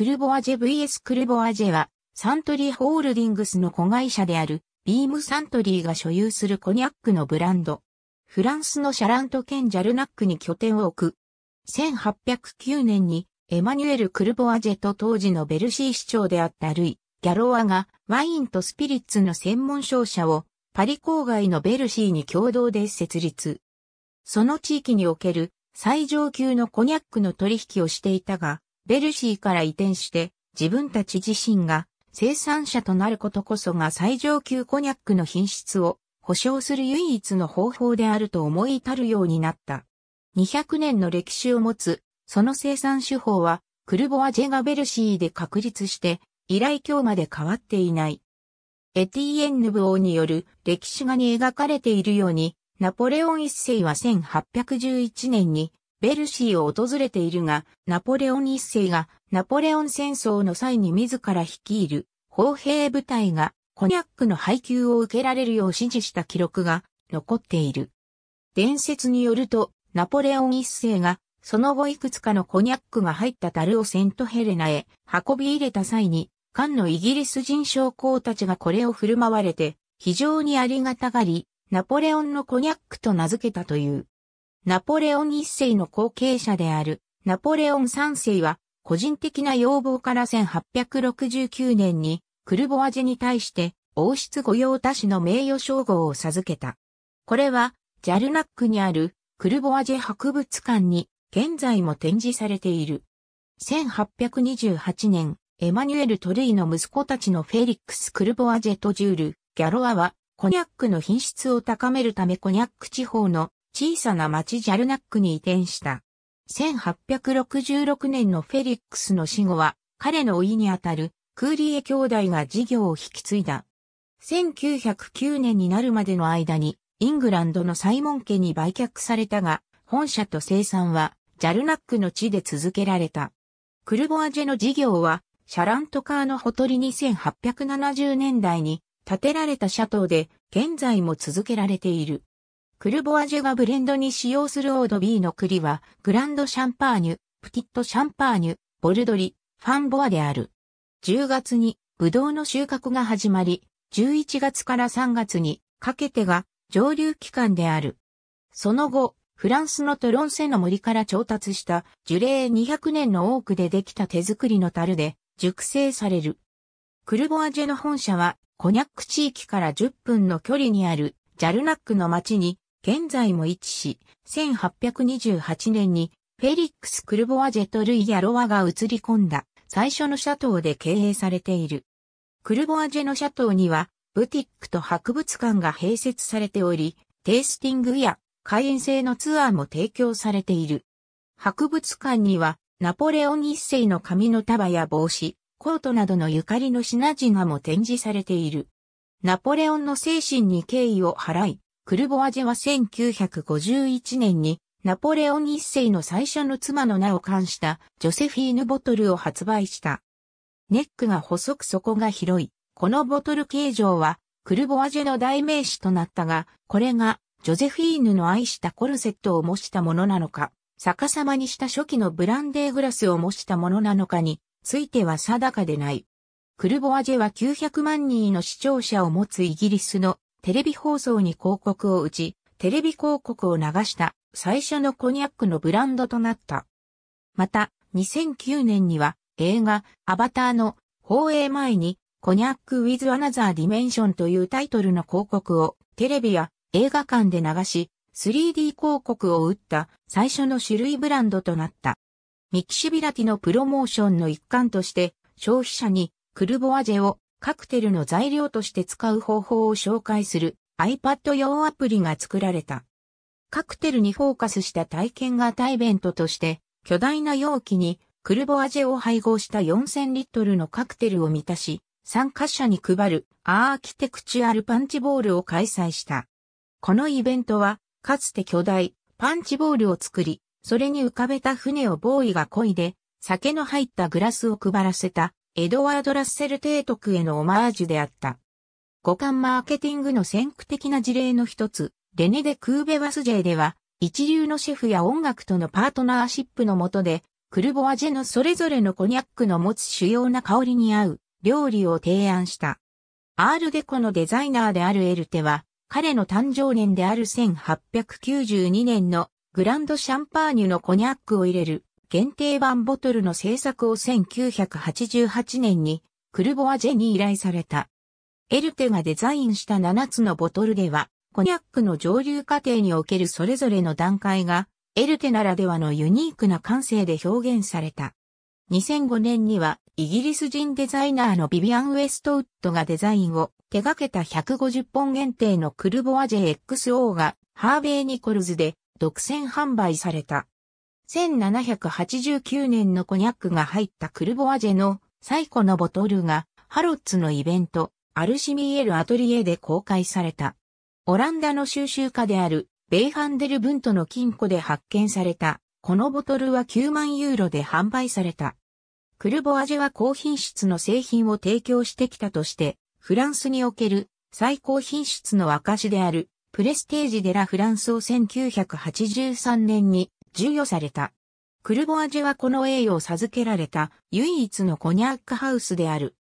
クルボアジェ VS クルボアジェは、サントリーホールディングスの子会社である、ビームサントリーが所有するコニャックのブランド。フランスのシャラント県ジャルナックに拠点を置く。1809年に、エマニュエル・クルボアジェと当時のベルシー市長であったルイ・ギャロワが、ワインとスピリッツの専門商社を、パリ郊外のベルシーに共同で設立。その地域における最上級のコニャックの取引をしていたが、ベルシーから移転して、自分たち自身が生産者となることこそが最上級コニャックの品質を保証する唯一の方法であると思い至るようになった。200年の歴史を持つ、その生産手法は、クルボア・ジェガ・ベルシーで確立して、以来今日まで変わっていない。エティエンヌ・ブオーによる歴史画に描かれているように、ナポレオン一世は1811年にベルシーを訪れているが、ナポレオン一世がナポレオン戦争の際に自ら率いる砲兵部隊がコニャックの配給を受けられるよう指示した記録が残っている。伝説によると、ナポレオン一世がその後いくつかのコニャックが入った樽をセントヘレナへ運び入れた際に、艦のイギリス人将校たちがこれを振る舞われて、非常にありがたがり、ナポレオンのコニャックと名付けたという。ナポレオン一世の後継者であるナポレオン三世は個人的な要望から1869年にクルボアジェに対して王室御用達の名誉称号を授けた。これはジャルナックにあるクルボアジェ博物館に現在も展示されている。1828年、エマニュエル・トルイの息子たちのフェリックス・クルボアジェとジュール・ギャロアは、コニャックの品質を高めるためコニャック地方の小さな町ジャルナックに移転した。1866年のフェリックスの死後は、彼のいにあたるクーリエ兄弟が事業を引き継いだ。1909年になるまでの間に、イングランドのサイモン家に売却されたが、本社と生産は、ジャルナックの地で続けられた。クルボアジェの事業は、シャラントカーのほとりに1870年代に建てられたシャトーで、現在も続けられている。クルボアジュがブレンドに使用するオード B の栗は、グランドシャンパーニュ、プティットシャンパーニュ、ボルドリ、ファンボアである。10月に、ブドウの収穫が始まり、11月から3月にかけてが上流期間である。その後、フランスのトロンセの森から調達した樹齢200年の多くでできた手作りの樽で熟成される。クルボアジェの本社はコニャック地域から10分の距離にあるジャルナックの町に現在も位置し、1828年にフェリックス・クルボワジェとルイ・ヤロワが移り込んだ最初のシャトーで経営されている。クルボワジェのシャトーには、ブティックと博物館が併設されており、テイスティングや開園制のツアーも提供されている。博物館には、ナポレオン一世の髪の束や帽子、コートなどのゆかりの品々も展示されている。ナポレオンの精神に敬意を払い、クルボアジェは1951年にナポレオン一世の最初の妻の名を冠したジョセフィーヌボトルを発売した。ネックが細く底が広い。このボトル形状はクルボアジェの代名詞となったが、これがジョゼフィーヌの愛したコルセットを模したものなのか、逆さまにした初期のブランデーグラスを模したものなのかについては定かでない。クルボアジェは900万人の視聴者を持つイギリスのテレビ放送に広告を打ち、テレビ広告を流した最初のコニャックのブランドとなった。また、2009年には映画アバターの放映前にコニャック・ウィズ・アナザー・ディメンションというタイトルの広告をテレビや映画館で流し 3D 広告を打った最初の種類ブランドとなった。ミキシビラティのプロモーションの一環として消費者にクルボアジェをカクテルの材料として使う方法を紹介する iPad 用アプリが作られた。カクテルにフォーカスした体験型イベントとして、巨大な容器にクルボアジェを配合した4000リットルのカクテルを満たし、参加者に配るアーキテクチュアルパンチボールを開催した。このイベントは、かつて巨大パンチボールを作り、それに浮かべた船をボーイが漕いで、酒の入ったグラスを配らせたエドワード・ラッセル提督へのオマージュであった。五感マーケティングの先駆的な事例の一つ、レネ・デ・クーベ・ワスジェイでは、一流のシェフや音楽とのパートナーシップのもとで、クルボワジェのそれぞれのコニャックの持つ主要な香りに合う料理を提案した。アールデコのデザイナーであるエルテは、彼の誕生年である1892年のグランドシャンパーニュのコニャックを入れる限定版ボトルの製作を1988年にクルボアジェに依頼された。エルテがデザインした7つのボトルでは、コニャックの上流過程におけるそれぞれの段階が、エルテならではのユニークな感性で表現された。2005年には、イギリス人デザイナーのビビアン・ウェストウッドがデザインを手掛けた150本限定のクルボアジェ XO が、ハーベイ・ニコルズで独占販売された。1789年のコニャックが入ったクルボアジェの最古のボトルがハロッツのイベント、アルシミエルアトリエで公開された。オランダの収集家であるベイハンデルブントの金庫で発見された。このボトルは9万ユーロで販売された。クルボアジェは高品質の製品を提供してきたとして、フランスにおける最高品質の証であるプレステージ・デ・ラ・フランスを1983年に授与された。クルボアジェはこの栄誉を授けられた唯一のコニャックハウスである。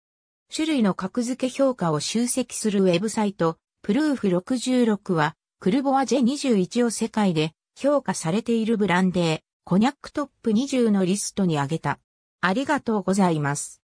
種類の格付け評価を集積するウェブサイト、プルーフ66は、クルボアジェ21を世界で評価されているブランデー、コニャックトップ20のリストに挙げた。ありがとうございます。